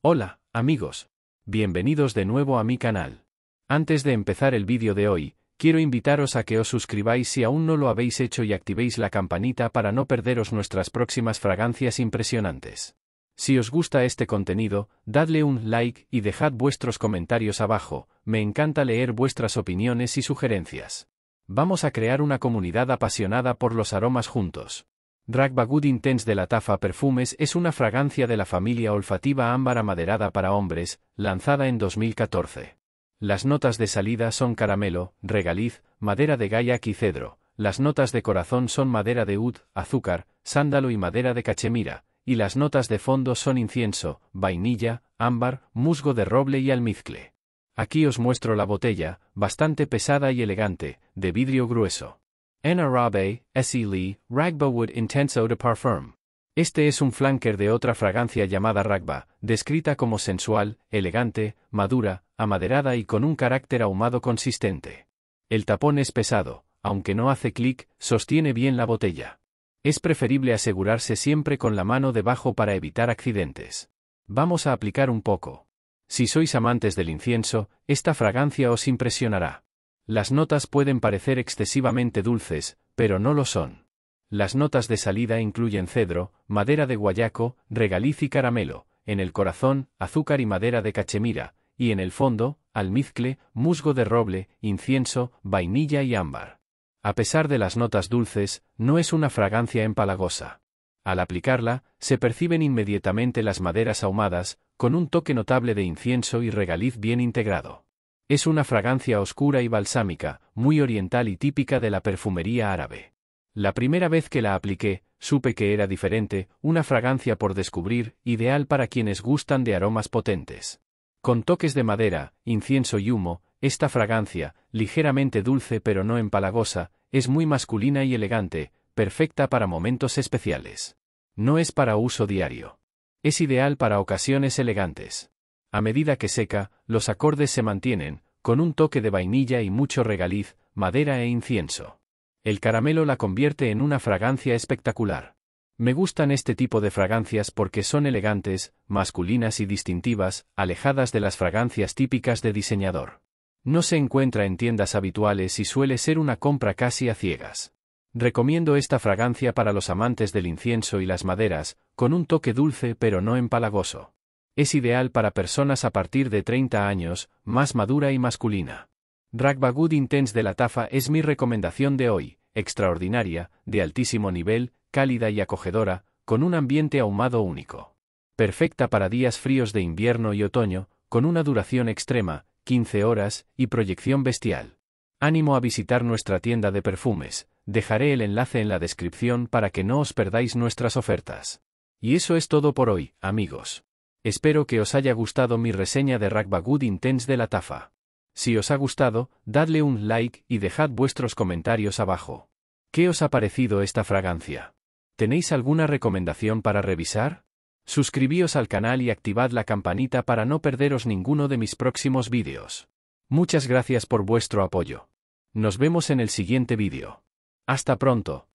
Hola, amigos. Bienvenidos de nuevo a mi canal. Antes de empezar el vídeo de hoy, quiero invitaros a que os suscribáis si aún no lo habéis hecho y activéis la campanita para no perderos nuestras próximas fragancias impresionantes. Si os gusta este contenido, dadle un like y dejad vuestros comentarios abajo, me encanta leer vuestras opiniones y sugerencias. Vamos a crear una comunidad apasionada por los aromas juntos. Rag Good Intense de la Tafa Perfumes es una fragancia de la familia olfativa ámbar maderada para hombres, lanzada en 2014. Las notas de salida son caramelo, regaliz, madera de gayak y cedro. Las notas de corazón son madera de ud, azúcar, sándalo y madera de cachemira, y las notas de fondo son incienso, vainilla, ámbar, musgo de roble y almizcle. Aquí os muestro la botella, bastante pesada y elegante, de vidrio grueso. En Arabe, Lee, Ragba Wood Intenso de Parfum. Este es un flanker de otra fragancia llamada Ragba, descrita como sensual, elegante, madura, amaderada y con un carácter ahumado consistente. El tapón es pesado, aunque no hace clic, sostiene bien la botella. Es preferible asegurarse siempre con la mano debajo para evitar accidentes. Vamos a aplicar un poco. Si sois amantes del incienso, esta fragancia os impresionará. Las notas pueden parecer excesivamente dulces, pero no lo son. Las notas de salida incluyen cedro, madera de guayaco, regaliz y caramelo, en el corazón, azúcar y madera de cachemira, y en el fondo, almizcle, musgo de roble, incienso, vainilla y ámbar. A pesar de las notas dulces, no es una fragancia empalagosa. Al aplicarla, se perciben inmediatamente las maderas ahumadas, con un toque notable de incienso y regaliz bien integrado. Es una fragancia oscura y balsámica, muy oriental y típica de la perfumería árabe. La primera vez que la apliqué, supe que era diferente, una fragancia por descubrir, ideal para quienes gustan de aromas potentes. Con toques de madera, incienso y humo, esta fragancia, ligeramente dulce pero no empalagosa, es muy masculina y elegante, perfecta para momentos especiales. No es para uso diario. Es ideal para ocasiones elegantes. A medida que seca, los acordes se mantienen, con un toque de vainilla y mucho regaliz, madera e incienso. El caramelo la convierte en una fragancia espectacular. Me gustan este tipo de fragancias porque son elegantes, masculinas y distintivas, alejadas de las fragancias típicas de diseñador. No se encuentra en tiendas habituales y suele ser una compra casi a ciegas. Recomiendo esta fragancia para los amantes del incienso y las maderas, con un toque dulce pero no empalagoso. Es ideal para personas a partir de 30 años, más madura y masculina. Ragba Good Intense de la Tafa es mi recomendación de hoy, extraordinaria, de altísimo nivel, cálida y acogedora, con un ambiente ahumado único. Perfecta para días fríos de invierno y otoño, con una duración extrema, 15 horas, y proyección bestial. Ánimo a visitar nuestra tienda de perfumes, dejaré el enlace en la descripción para que no os perdáis nuestras ofertas. Y eso es todo por hoy, amigos. Espero que os haya gustado mi reseña de Ragba Good Intense de la Tafa. Si os ha gustado, dadle un like y dejad vuestros comentarios abajo. ¿Qué os ha parecido esta fragancia? ¿Tenéis alguna recomendación para revisar? Suscribíos al canal y activad la campanita para no perderos ninguno de mis próximos vídeos. Muchas gracias por vuestro apoyo. Nos vemos en el siguiente vídeo. Hasta pronto.